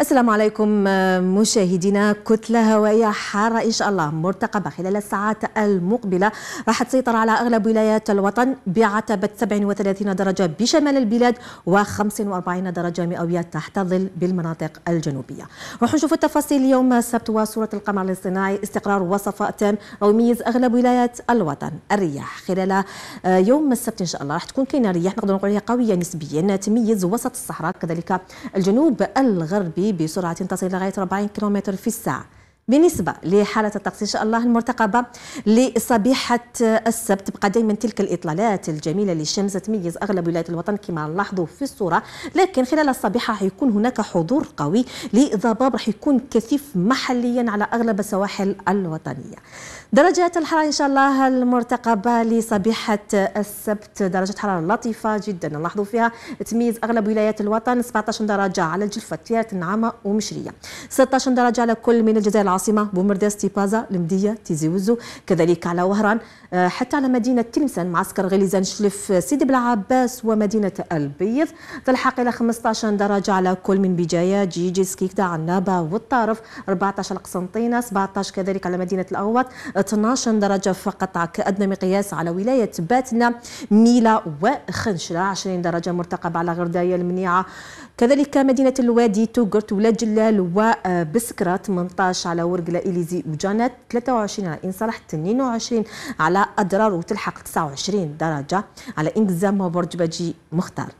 السلام عليكم آه، مشاهدينا كتلة هوائية حارة إن شاء الله مرتقبة خلال الساعات المقبلة راح تسيطر على أغلب ولايات الوطن بعتبة 37 درجة بشمال البلاد و45 درجة مئوية تحت ظل بالمناطق الجنوبية راح نشوف التفاصيل اليوم السبت وصورة القمر الاصطناعي استقرار وصفاء تام أو يميز أغلب ولايات الوطن الرياح خلال آه، يوم السبت إن شاء الله راح تكون كاينة رياح نقدر نقول قوية نسبيا تميز وسط الصحراء كذلك الجنوب الغربي بسرعة تصل لغاية 40 كم في الساعة بالنسبه لحاله الطقس ان شاء الله المرتقبه لصبيحه السبت بقى دائما تلك الاطلالات الجميله للشمس تميز اغلب ولايات الوطن كما نلاحظوا في الصوره لكن خلال الصبيحه حيكون هناك حضور قوي لضباب راح يكون كثيف محليا على اغلب السواحل الوطنيه درجات الحراره ان شاء الله المرتقبه لصبيحه السبت درجه حراره لطيفه جدا نلاحظوا فيها تميز اغلب ولايات الوطن 17 درجه على الجلفه تيارت النعامه ومشريه 16 درجه على كل من الجزائر العاصمة بومرداس تيبازا المدية تيزي وزو كذلك على وهران آه، حتى على مدينة تلمسان معسكر غليزان شلف آه، سيدي بلعباس ومدينة البيض تلحق إلى 15 درجة على كل من بجاية جيجي سكيكدا عنابة والطارف 14 القسنطينة 17 كذلك على مدينة الاوط 12 درجة فقط كأدنى مقياس على ولاية باتنا ميلا وخنشلة 20 درجة مرتقبة على غرداية المنيعة كذلك مدينة الوادي توغرت ولاد جلال وبسكرة 18 على ورجلا إليزي وجانت 23 على إن صلاح 22 على أضرار وتلحق 29 درجة على إنجزام وبرج بجي مختار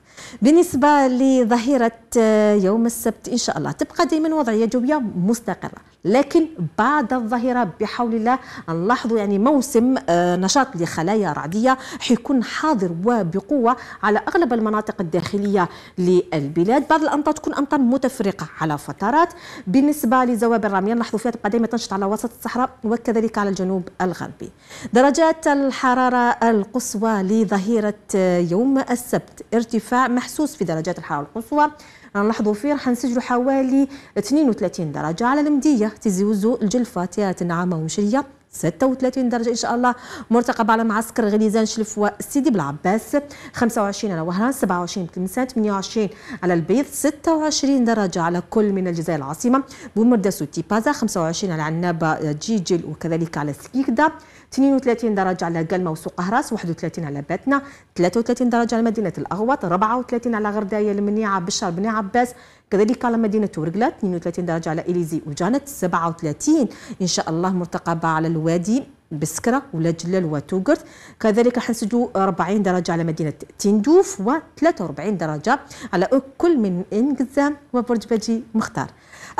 بالنسبة لظهيرة آه، يوم السبت إن شاء الله تبقى دائما وضعية جوية مستقرة لكن بعد الظهيرة بحول الله نلاحظ يعني موسم آه، نشاط لخلايا رعدية حيكون حاضر وبقوة على أغلب المناطق الداخلية للبلاد بعض الأمطار تكون أمطار متفرقة على فترات بالنسبة لزواب الرمية نلاحظوا فيها تبقى دائما تنشط على وسط الصحراء وكذلك على الجنوب الغربي درجات الحرارة القصوى لظهيرة آه، يوم السبت ارتفاع محسوس في درجات الحرارة القصوى نلاحظوا فيه راح نسجلوا حوالي 32 درجة على المدية الجلفه الجلفاتيات نعامة ومشرية 36 درجة إن شاء الله مرتقب على معسكر غليزان شلف وسيدي بلعباس 25 على وهران 27 تلمسان 28 على البيض 26 درجة على كل من الجزائر العاصمة بومرداس وتيبازا 25 على عنابة جيجل وكذلك على سكيكدا 32 درجة على قلمة وسوق هراس 31 على باتنا 33 درجة على مدينة الأغوط 34 على غرداية المنيعة بشار بن عباس كذلك على مدينة ورقلة 32 درجة على إليزي وجانت 37 إن شاء الله مرتقبة على الوادي بسكرة ولا جلال وتوغرت كذلك حنسجوا 40 درجة على مدينة تندوف و 43 درجة على كل من إنجزام وبرج بجي مختار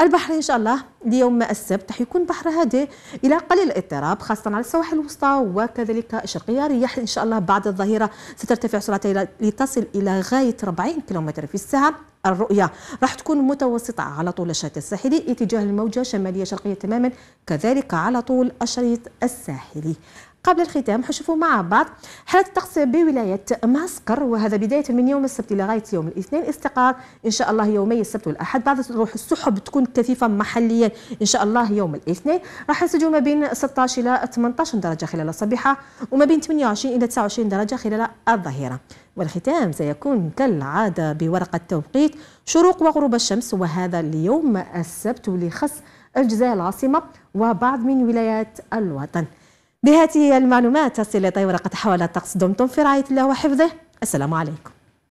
البحر إن شاء الله ليوم السبت حيكون بحر هادئ الى قليل الاضطراب خاصه على السواحل الوسطى وكذلك الشرقيه رياح ان شاء الله بعد الظهيره سترتفع سرعتها لتصل الى غايه 40 كيلومتر في الساعه الرؤية راح تكون متوسطة على طول الشريط الساحلي اتجاه الموجة شمالية شرقية تماما كذلك على طول الشريط الساحلي قبل الختام حشوفوا مع بعض حالة الطقس بولاية ماسكر وهذا بداية من يوم السبت لغاية يوم الاثنين استقرار إن شاء الله يومي السبت والأحد بعض روح السحب تكون كثيفة محليا إن شاء الله يوم الاثنين راح نسجل ما بين 16 إلى 18 درجة خلال الصبيحة وما بين 28 إلى 29 درجة خلال الظهيرة والختام سيكون كالعادة بورقة توقيت شروق وغروب الشمس وهذا ليوم السبت ولخص الجزائر العاصمة وبعض من ولايات الوطن بهذه المعلومات تصل إلى ورقة حوالي الطقس دمتم في رعاية الله وحفظه السلام عليكم